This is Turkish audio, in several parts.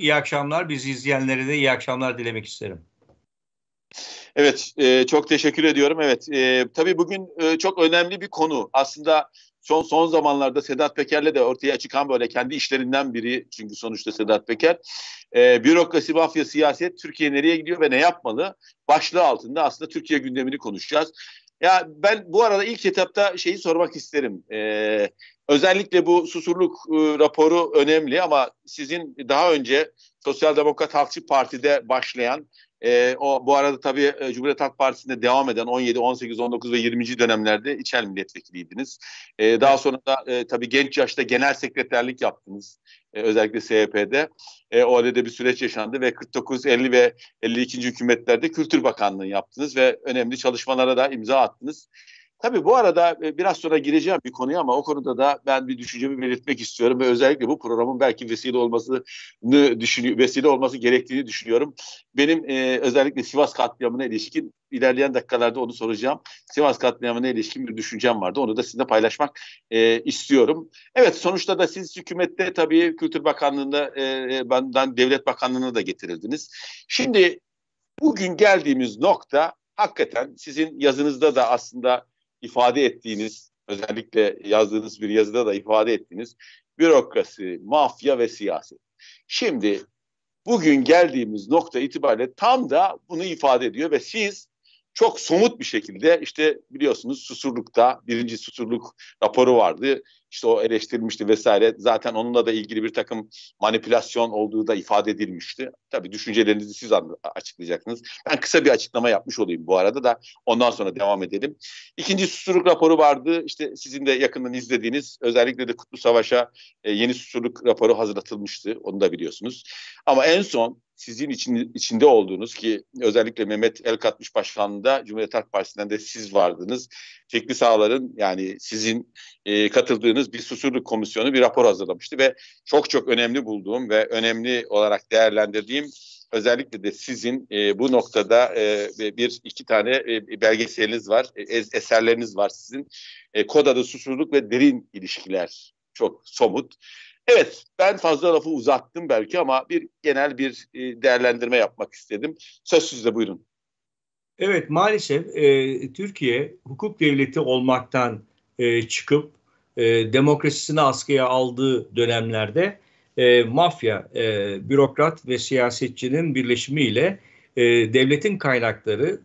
İyi akşamlar. Bizi izleyenlere de iyi akşamlar dilemek isterim. Evet, e, çok teşekkür ediyorum. Evet, e, tabii bugün e, çok önemli bir konu. Aslında son son zamanlarda Sedat Peker'le de ortaya çıkan böyle kendi işlerinden biri çünkü sonuçta Sedat Peker e, bürokrasi, mafya, siyaset Türkiye nereye gidiyor ve ne yapmalı başlığı altında aslında Türkiye gündemini konuşacağız. Ya ben bu arada ilk etapta şeyi sormak isterim. E, Özellikle bu susurluk e, raporu önemli ama sizin daha önce Sosyal Demokrat Halkçı Parti'de başlayan e, o bu arada tabii e, Cumhuriyet Halk Partisi'nde devam eden 17, 18, 19 ve 20. dönemlerde İçel milletvekiliydiniz. E, daha sonra da e, tabii genç yaşta genel sekreterlik yaptınız. E, özellikle SHP'de. E, o halde bir süreç yaşandı ve 49, 50 ve 52. hükümetlerde Kültür Bakanlığı yaptınız ve önemli çalışmalara da imza attınız. Tabii bu arada e, biraz sonra gireceğim bir konuya ama o konuda da ben bir düşüncemi belirtmek istiyorum ve özellikle bu programın belki vesile olmasını düşünüyor, vesile olması gerektiğini düşünüyorum. Benim e, özellikle Sivas katliamına ilişkin ilerleyen dakikalarda onu soracağım. Sivas katliamına ilişkin bir düşüncem vardı. Onu da sizinle paylaşmak e, istiyorum. Evet sonuçta da siz hükümette tabii Kültür Bakanlığı'nda e, e benden Devlet Bakanlığı'na da getirildiniz. Şimdi bugün geldiğimiz nokta hakikaten sizin yazınızda da aslında ifade ettiğiniz, özellikle yazdığınız bir yazıda da ifade ettiğiniz bürokrasi, mafya ve siyaset. Şimdi bugün geldiğimiz nokta itibariyle tam da bunu ifade ediyor ve siz çok somut bir şekilde işte biliyorsunuz Susurluk'ta birinci Susurluk raporu vardı işte o eleştirmişti vesaire. Zaten onunla da ilgili bir takım manipülasyon olduğu da ifade edilmişti. Tabii düşüncelerinizi siz açıklayacaksınız. Ben kısa bir açıklama yapmış olayım bu arada da ondan sonra devam edelim. İkinci susurluk raporu vardı. İşte sizin de yakından izlediğiniz özellikle de Kutlu Savaş'a e, yeni susurluk raporu hazırlatılmıştı. Onu da biliyorsunuz. Ama en son sizin için, içinde olduğunuz ki özellikle Mehmet El Katmış Başkanlığı'nda Cumhuriyet Halk Partisi'nden de siz vardınız. Şekli Sağlar'ın yani sizin e, katıldığınız bir susurluk komisyonu bir rapor hazırlamıştı ve çok çok önemli bulduğum ve önemli olarak değerlendirdiğim özellikle de sizin e, bu noktada e, bir iki tane e, belgeseliniz var, e, eserleriniz var sizin. E, kod adı Susurluk ve Derin ilişkiler çok somut. Evet, ben fazla lafı uzattım belki ama bir genel bir e, değerlendirme yapmak istedim. Söz sizde buyurun. Evet, maalesef e, Türkiye hukuk devleti olmaktan e, çıkıp e, demokrasisini askıya aldığı dönemlerde e, mafya, e, bürokrat ve siyasetçinin birleşimiyle e, devletin kaynakları,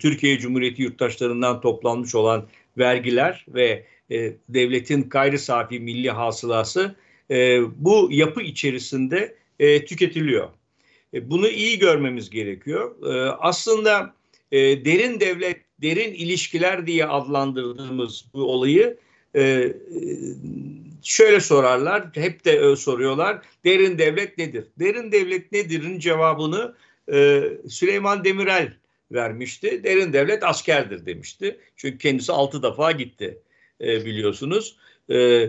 Türkiye Cumhuriyeti yurttaşlarından toplanmış olan vergiler ve e, devletin gayri safi milli hasılası e, bu yapı içerisinde e, tüketiliyor. E, bunu iyi görmemiz gerekiyor. E, aslında e, derin devlet, derin ilişkiler diye adlandırdığımız bu olayı e, e şöyle sorarlar, hep de öyle soruyorlar. Derin devlet nedir? Derin devlet nedir'in cevabını e, Süleyman Demirel vermişti. Derin devlet askerdir demişti. Çünkü kendisi altı defa gitti e, biliyorsunuz. E,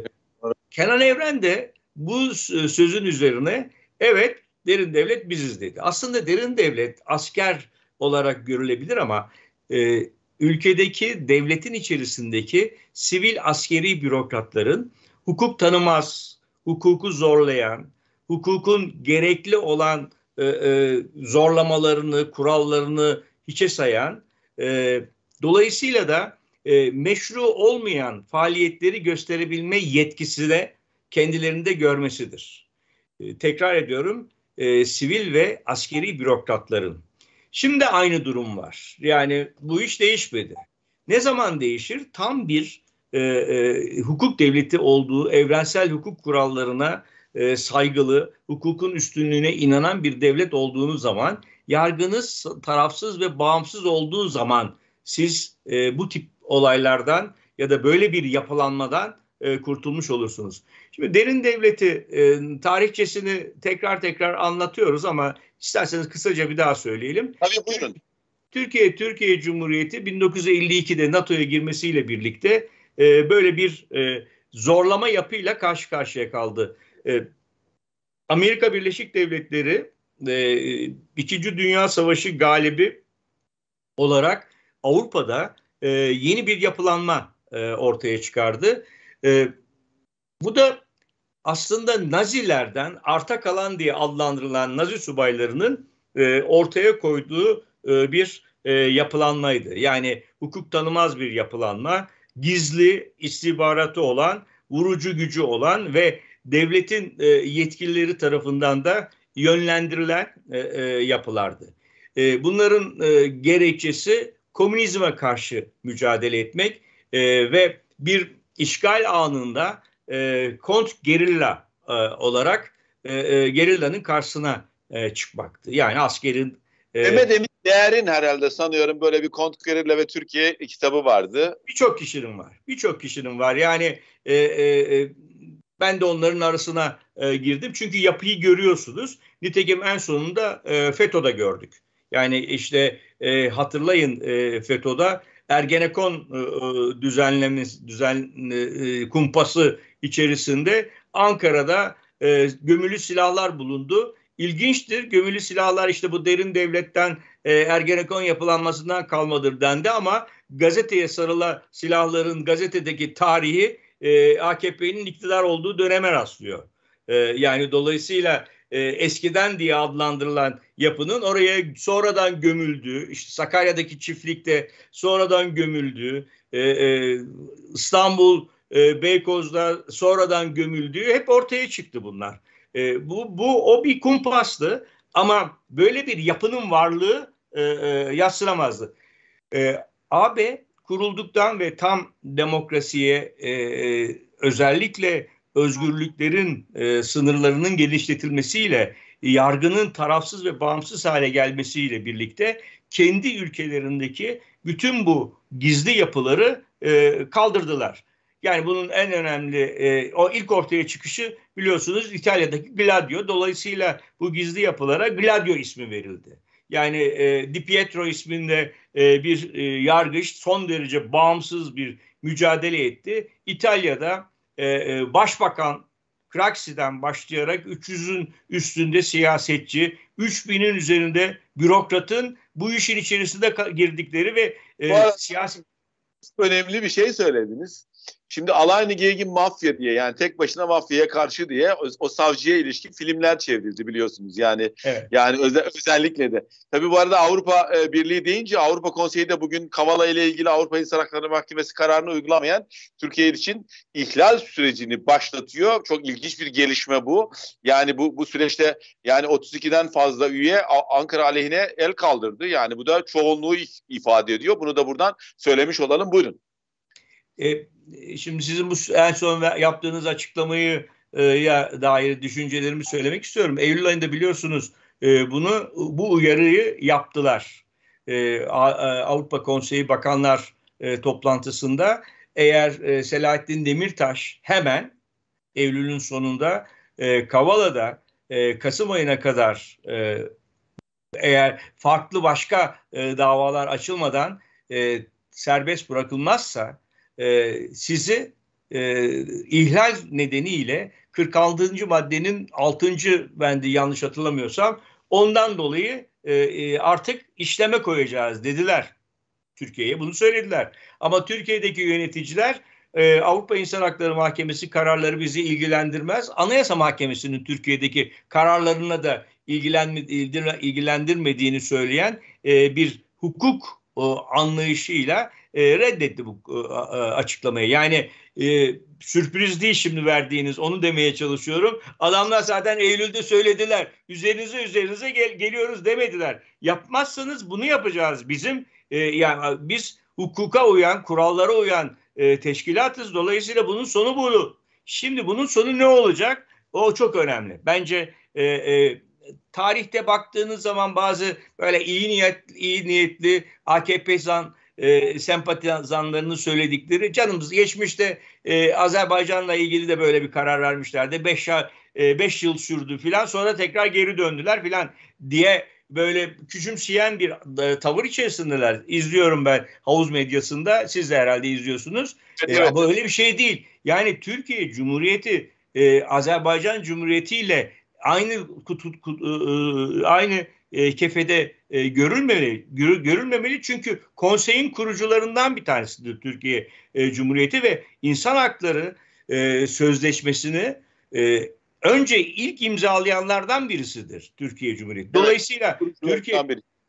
Kenan Evren de bu sözün üzerine evet derin devlet biziz dedi. Aslında derin devlet asker olarak görülebilir ama e, ülkedeki devletin içerisindeki sivil askeri bürokratların hukuk tanımaz, hukuku zorlayan, hukukun gerekli olan e, e, zorlamalarını, kurallarını hiçe sayan, e, dolayısıyla da e, meşru olmayan faaliyetleri gösterebilme yetkisi de kendilerinde görmesidir. E, tekrar ediyorum e, sivil ve askeri bürokratların. Şimdi aynı durum var. Yani bu iş değişmedi. Ne zaman değişir? Tam bir e, e, hukuk devleti olduğu evrensel hukuk kurallarına e, saygılı, hukukun üstünlüğüne inanan bir devlet olduğunuz zaman, yargınız tarafsız ve bağımsız olduğu zaman siz e, bu tip olaylardan ya da böyle bir yapılanmadan e, kurtulmuş olursunuz. Şimdi derin devleti e, tarihçesini tekrar tekrar anlatıyoruz ama isterseniz kısaca bir daha söyleyelim. Tabii buyurun. Türkiye Türkiye Cumhuriyeti 1952'de NATO'ya girmesiyle birlikte e, böyle bir e, zorlama yapıyla karşı karşıya kaldı. E, Amerika Birleşik Devletleri e, İkinci Dünya Savaşı galibi olarak Avrupa'da e, yeni bir yapılanma e, ortaya çıkardı. E, bu da aslında Nazilerden arta kalan diye adlandırılan Nazi subaylarının e, ortaya koyduğu e, bir e, yapılanmaydı. Yani hukuk tanımaz bir yapılanma, gizli istihbaratı olan, vurucu gücü olan ve devletin e, yetkilileri tarafından da yönlendirilen e, e, yapılardı. E, bunların e, gerekçesi komünizme karşı mücadele etmek e, ve bir işgal anında e, kont gerilla e, olarak e, e, gerillanın karşısına e, çıkmaktı. Yani askerin e, Mehmet Emin Değer'in herhalde sanıyorum böyle bir Kont Gerilla ve Türkiye kitabı vardı. Birçok kişinin var. Birçok kişinin var. Yani e, e, e ben de onların arasına e, girdim. Çünkü yapıyı görüyorsunuz. Nitekim en sonunda e, FETÖ'de gördük. Yani işte e, hatırlayın e, FETÖ'de Ergenekon e, e düzenlemesi düzen e, e, kumpası içerisinde Ankara'da e, gömülü silahlar bulundu. İlginçtir. Gömülü silahlar işte bu derin devletten e, Ergenekon yapılanmasından kalmadır dendi ama gazeteye sarıla silahların gazetedeki tarihi e, AKP'nin iktidar olduğu döneme rastlıyor. E, yani dolayısıyla e, eskiden diye adlandırılan yapının oraya sonradan gömüldüğü, işte Sakarya'daki çiftlikte sonradan gömüldüğü, e, e, İstanbul e, Beykoz'da sonradan gömüldüğü hep ortaya çıktı bunlar. E, bu, bu o bir kumpastı ama böyle bir yapının varlığı e, e, yatsınamazdı. E, AB kurulduktan ve tam demokrasiye e, e özellikle özgürlüklerin e, sınırlarının genişletilmesiyle, yargının tarafsız ve bağımsız hale gelmesiyle birlikte kendi ülkelerindeki bütün bu gizli yapıları e, kaldırdılar. Yani bunun en önemli e, o ilk ortaya çıkışı biliyorsunuz İtalya'daki Gladio. Dolayısıyla bu gizli yapılara Gladio ismi verildi. Yani e, Di Pietro isminde e, bir e, yargıç son derece bağımsız bir mücadele etti. İtalya'da e, e, başbakan Kraksi'den başlayarak 300'ün üstünde siyasetçi, 3000'in üzerinde bürokratın bu işin içerisinde girdikleri ve e, siyasi önemli bir şey söylediniz. Şimdi Alain Gergin mafya diye yani tek başına mafyaya karşı diye o, o savcıya ilişkin filmler çevrildi biliyorsunuz. Yani evet. yani özel, özellikle de. Tabii bu arada Avrupa e, Birliği deyince Avrupa Konseyi de bugün Kavala ile ilgili Avrupa İnsan Hakları Mahkemesi kararını uygulamayan Türkiye için ihlal sürecini başlatıyor. Çok ilginç bir gelişme bu. Yani bu bu süreçte yani 32'den fazla üye Ankara aleyhine el kaldırdı. Yani bu da çoğunluğu ifade ediyor. Bunu da buradan söylemiş olalım. Buyurun. E, şimdi sizin bu en son yaptığınız açıklamayı e, ya dair düşüncelerimi söylemek istiyorum. Eylül ayında biliyorsunuz e, bunu bu uyarıyı yaptılar. E, e, Avrupa Konseyi Bakanlar e, toplantısında eğer e, Selahattin Demirtaş hemen Eylül'ün sonunda e, Kavala'da e, Kasım ayına kadar e, eğer farklı başka e, davalar açılmadan e, serbest bırakılmazsa e, sizi e, ihlal nedeniyle 46. maddenin 6. bendi yanlış hatırlamıyorsam ondan dolayı e, e, artık işleme koyacağız dediler Türkiye'ye bunu söylediler. Ama Türkiye'deki yöneticiler e, Avrupa İnsan Hakları Mahkemesi kararları bizi ilgilendirmez. Anayasa Mahkemesi'nin Türkiye'deki kararlarına da ilgilendirmediğini söyleyen e, bir hukuk e, anlayışıyla e, reddetti bu e, e, açıklamayı. Yani e, sürpriz değil şimdi verdiğiniz onu demeye çalışıyorum. Adamlar zaten Eylül'de söylediler. Üzerinize üzerinize gel, geliyoruz demediler. Yapmazsanız bunu yapacağız. Bizim e, yani biz hukuka uyan, kurallara uyan e, teşkilatız. Dolayısıyla bunun sonu bu. Şimdi bunun sonu ne olacak? O çok önemli. Bence e, e, tarihte baktığınız zaman bazı böyle iyi niyet iyi niyetli AKP san e, sempatizanlarının söyledikleri canımız geçmişte e, Azerbaycan'la ilgili de böyle bir karar vermişlerdi. 5 e, beş yıl sürdü filan sonra tekrar geri döndüler filan diye böyle küçümseyen bir e, tavır içerisindeler. İzliyorum ben havuz medyasında siz de herhalde izliyorsunuz. Evet, evet. Ama öyle bir şey değil. Yani Türkiye Cumhuriyeti e, Azerbaycan Cumhuriyeti ile aynı kut, kut, e, e, aynı e, kefede e, görülmemeli, gör, görülmemeli çünkü konseyin kurucularından bir tanesidir Türkiye e, Cumhuriyeti ve insan hakları e, sözleşmesini e, önce ilk imzalayanlardan birisidir Türkiye Cumhuriyeti. Dolayısıyla evet, Türkiye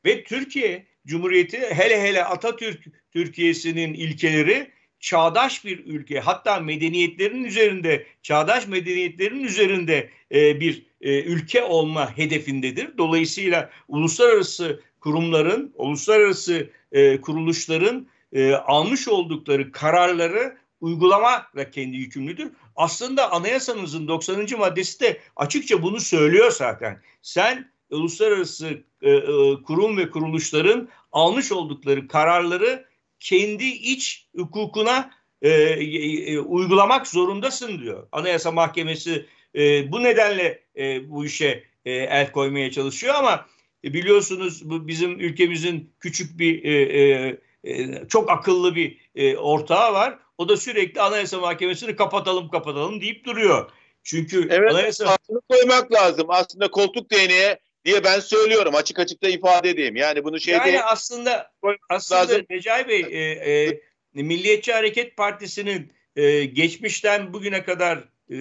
ve Türkiye Cumhuriyeti hele hele Atatürk Türkiye'sinin ilkeleri çağdaş bir ülke hatta medeniyetlerin üzerinde çağdaş medeniyetlerin üzerinde e, bir e, ülke olma hedefindedir. Dolayısıyla uluslararası kurumların, uluslararası e, kuruluşların e, almış oldukları kararları uygulama da kendi yükümlüdür. Aslında anayasamızın 90. maddesi de açıkça bunu söylüyor zaten. Sen uluslararası e, e, kurum ve kuruluşların almış oldukları kararları kendi iç hukukuna e, e, e uygulamak zorundasın diyor. Anayasa Mahkemesi e, bu nedenle e, bu işe e, el koymaya çalışıyor ama e, biliyorsunuz bu bizim ülkemizin küçük bir e, e, e, çok akıllı bir e, ortağı var. O da sürekli Anayasa Mahkemesi'ni kapatalım kapatalım deyip duruyor. Çünkü evet, Anayasa aslında koymak lazım. Aslında koltuk değneğe diye ben söylüyorum. Açık açık da ifade edeyim. Yani bunu şeyde Yani aslında aslında lazım. Recai Bey e, e, Milliyetçi Hareket Partisi'nin e, geçmişten bugüne kadar e,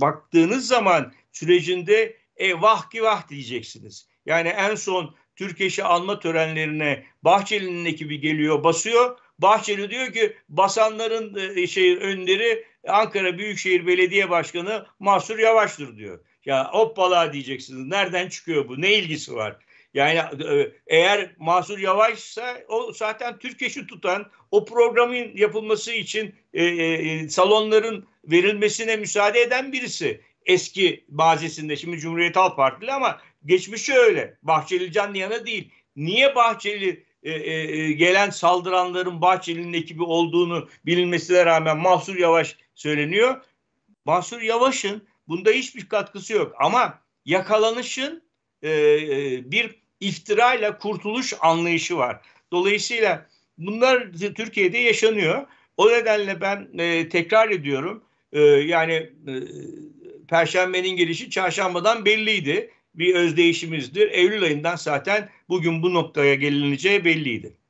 baktığınız zaman sürecinde e, vah ki vah diyeceksiniz. Yani en son Türkeş'i alma törenlerine Bahçeli'nin ekibi geliyor basıyor. Bahçeli diyor ki basanların e, şey önderi Ankara Büyükşehir Belediye Başkanı Mahsur Yavaş'tır diyor. Ya hoppala diyeceksiniz. Nereden çıkıyor bu? Ne ilgisi var? Yani e, eğer Mahsur Yavaş'sa o zaten Türk eşi tutan o programın yapılması için e, e, salonların verilmesine müsaade eden birisi. Eski bazesinde şimdi Cumhuriyet Halk Partili ama geçmişi öyle. Bahçeli canlı yana değil. Niye Bahçeli e, e, e, gelen saldıranların Bahçeli'nin ekibi olduğunu bilinmesine rağmen Mahsur Yavaş söyleniyor. Mahsur Yavaş'ın bunda hiçbir katkısı yok ama yakalanışın e, e bir iftirayla kurtuluş anlayışı var. Dolayısıyla bunlar Türkiye'de yaşanıyor. O nedenle ben e, tekrar ediyorum. E, yani e, Perşembenin gelişi çarşambadan belliydi. Bir özdeyişimizdir. Eylül ayından zaten bugün bu noktaya gelineceği belliydi.